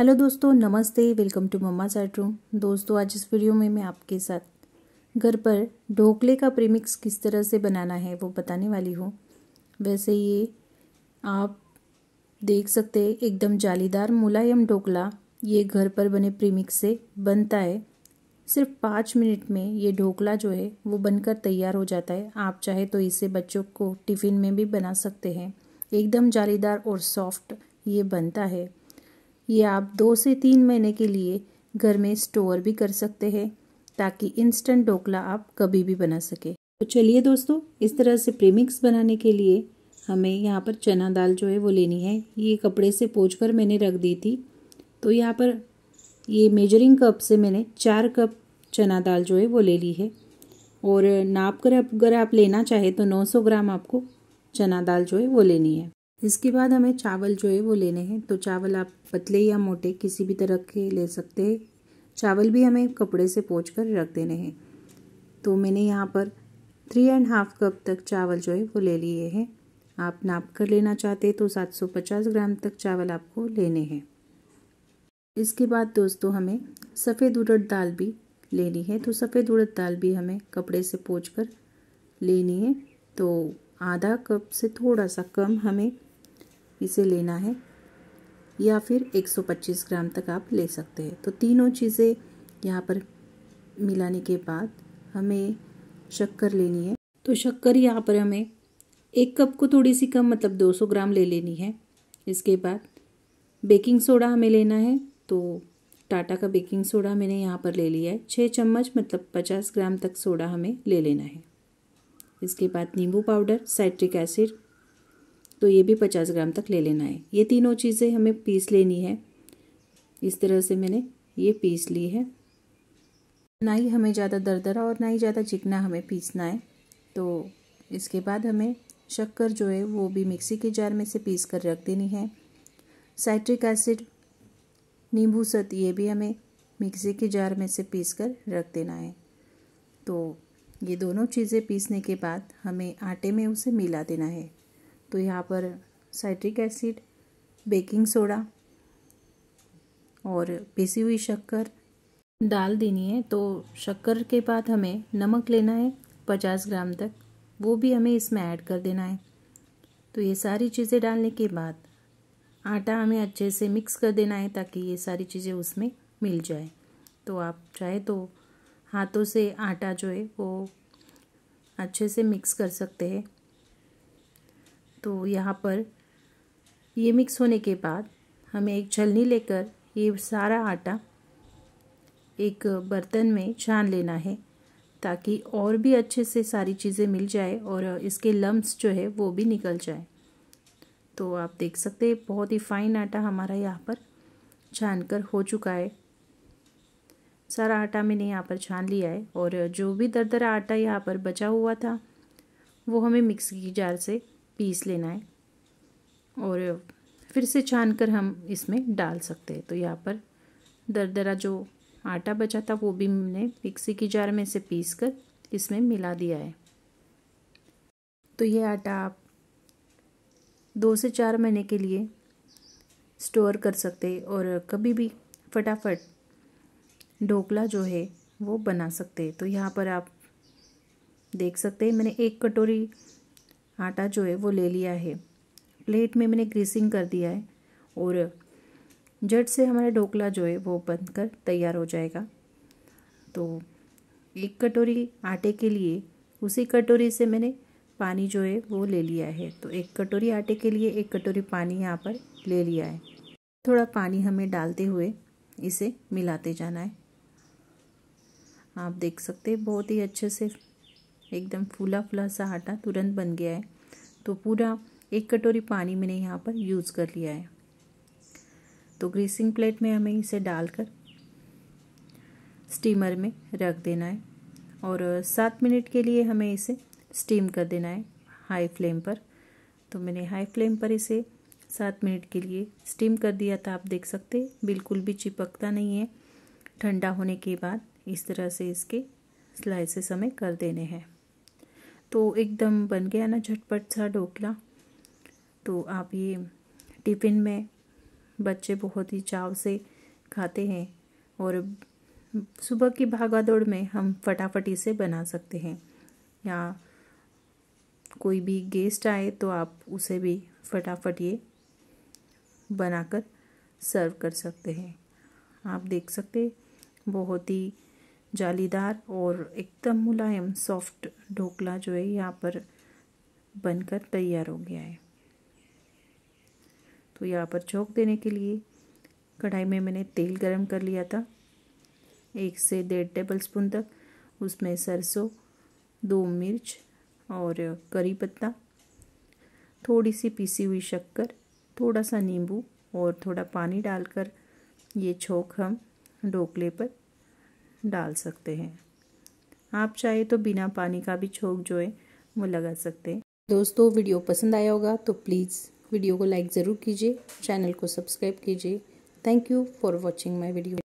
hello दोस्तों नमस्ते welcome to mamma site room दोस्तों आज इस वीडियो में मैं आपके साथ घर पर ढोकले का प्रीमिक्स किस तरह से बनाना है वो बताने वाली हूँ वैसे ये आप देख सकते हैं एकदम जालीदार मुलायम ढोकला ये घर पर बने प्रीमिक्स से बनता है सिर्फ पाँच मिनट में ये ढोकला जो है वो बनकर तैयार हो जाता है आप चाहे तो इसे बच्चों को टिफ़िन में भी बना सकते हैं एकदम जालीदार और सॉफ्ट ये बनता है ये आप दो से तीन महीने के लिए घर में स्टोर भी कर सकते हैं ताकि इंस्टेंट ढोकला आप कभी भी बना सके तो चलिए दोस्तों इस तरह से प्रीमिक्स बनाने के लिए हमें यहाँ पर चना दाल जो है वो लेनी है ये कपड़े से पोछ कर मैंने रख दी थी तो यहाँ पर ये मेजरिंग कप से मैंने चार कप चना दाल जो है वो ले ली है और नाप कर अगर आप लेना चाहे तो 900 ग्राम आपको चना दाल जो है वो लेनी है इसके बाद हमें चावल जो है वो लेने हैं तो चावल आप पतले या मोटे किसी भी तरह के ले सकते हैं चावल भी हमें कपड़े से पोछ कर रख देने हैं तो मैंने यहाँ पर थ्री एंड हाफ कप तक चावल जो है वो ले लिए हैं आप नाप कर लेना चाहते तो 750 ग्राम तक चावल आपको लेने हैं इसके बाद दोस्तों हमें सफ़ेद उड़द दाल भी लेनी है तो सफ़ेद उड़द दाल भी हमें कपड़े से पोछ कर लेनी है तो आधा कप से थोड़ा सा कम हमें इसे लेना है या फिर 125 ग्राम तक आप ले सकते हैं तो तीनों चीज़ें यहाँ पर मिलाने के बाद हमें शक्कर लेनी है तो शक्कर यहाँ पर हमें एक कप को थोड़ी सी कम मतलब 200 ग्राम ले लेनी है इसके बाद बेकिंग सोडा हमें लेना है तो टाटा का बेकिंग सोडा मैंने यहाँ पर ले लिया है छः चम्मच मतलब पचास ग्राम तक सोडा हमें ले लेना है इसके बाद नींबू पाउडर साइट्रिक एसिड तो ये भी पचास ग्राम तक ले लेना है ये तीनों चीज़ें हमें पीस लेनी है इस तरह से मैंने ये पीस ली है ना ही हमें ज़्यादा दरदरा और ना ही ज़्यादा चिकना हमें पीसना है तो इसके बाद हमें शक्कर जो है वो भी मिक्सी के जार में से पीस कर रख देनी है साइट्रिक एसिड नींबू सत ये भी हमें मिक्सी के जार में से पीस कर रख देना है तो ये दोनों चीज़ें पीसने के बाद हमें आटे में उसे मिला देना है तो यहाँ पर साइट्रिक एसिड बेकिंग सोडा और पिसी हुई शक्कर डाल देनी है तो शक्कर के बाद हमें नमक लेना है पचास ग्राम तक वो भी हमें इसमें ऐड कर देना है तो ये सारी चीज़ें डालने के बाद आटा हमें अच्छे से मिक्स कर देना है ताकि ये सारी चीज़ें उसमें मिल जाए तो आप चाहे तो हाथों से आटा जो है वो अच्छे से मिक्स कर सकते हैं तो यहाँ पर ये मिक्स होने के बाद हमें एक छलनी लेकर ये सारा आटा एक बर्तन में छान लेना है ताकि और भी अच्छे से सारी चीज़ें मिल जाए और इसके लम्ब्स जो है वो भी निकल जाए तो आप देख सकते हैं बहुत ही फाइन आटा हमारा यहाँ पर छान कर हो चुका है सारा आटा मैंने यहाँ पर छान लिया है और जो भी दरदरा आटा यहाँ पर बचा हुआ था वो हमें मिक्सी जार से पीस लेना है और फिर से छान कर हम इसमें डाल सकते हैं तो यहाँ पर दरदरा जो आटा बचा था वो भी हमने मिक्सी की जार में से पीस कर इसमें मिला दिया है तो ये आटा आप दो से चार महीने के लिए स्टोर कर सकते और कभी भी फटाफट ढोकला जो है वो बना सकते तो यहाँ पर आप देख सकते हैं मैंने एक कटोरी आटा जो है वो ले लिया है प्लेट में मैंने ग्रीसिंग कर दिया है और जट से हमारा ढोकला जो है वो बनकर तैयार हो जाएगा तो एक कटोरी आटे के लिए उसी कटोरी से मैंने पानी जो है वो ले लिया है तो एक कटोरी आटे के लिए एक कटोरी पानी यहाँ पर ले लिया है थोड़ा पानी हमें डालते हुए इसे मिलाते जाना है आप देख सकते हैं बहुत ही अच्छे से एकदम फूला फूला सा आटा तुरंत बन गया है तो पूरा एक कटोरी पानी मैंने यहाँ पर यूज़ कर लिया है तो ग्रीसिंग प्लेट में हमें इसे डालकर स्टीमर में रख देना है और सात मिनट के लिए हमें इसे स्टीम कर देना है हाई फ्लेम पर तो मैंने हाई फ्लेम पर इसे सात मिनट के लिए स्टीम कर दिया था आप देख सकते बिल्कुल भी चिपकता नहीं है ठंडा होने के बाद इस तरह से इसके स्लाइसेस हमें कर देने हैं तो एकदम बन गया ना झटपट सा ढोकला तो आप ये टिफ़िन में बच्चे बहुत ही चाव से खाते हैं और सुबह की भागा दौड़ में हम फटाफट इसे बना सकते हैं या कोई भी गेस्ट आए तो आप उसे भी फटाफट ये बनाकर सर्व कर सकते हैं आप देख सकते बहुत ही जालीदार और एकदम मुलायम सॉफ्ट ढोकला जो है यहाँ पर बनकर तैयार हो गया है तो यहाँ पर छोंक देने के लिए कढ़ाई में मैंने तेल गरम कर लिया था एक से डेढ़ टेबल स्पून तक उसमें सरसों दो मिर्च और करी पत्ता थोड़ी सी पीसी हुई शक्कर थोड़ा सा नींबू और थोड़ा पानी डालकर ये छोंक हम ढोकले पर डाल सकते हैं आप चाहे तो बिना पानी का भी छोंक जो है वो लगा सकते हैं दोस्तों वीडियो पसंद आया होगा तो प्लीज़ वीडियो को लाइक ज़रूर कीजिए चैनल को सब्सक्राइब कीजिए thank you for watching my video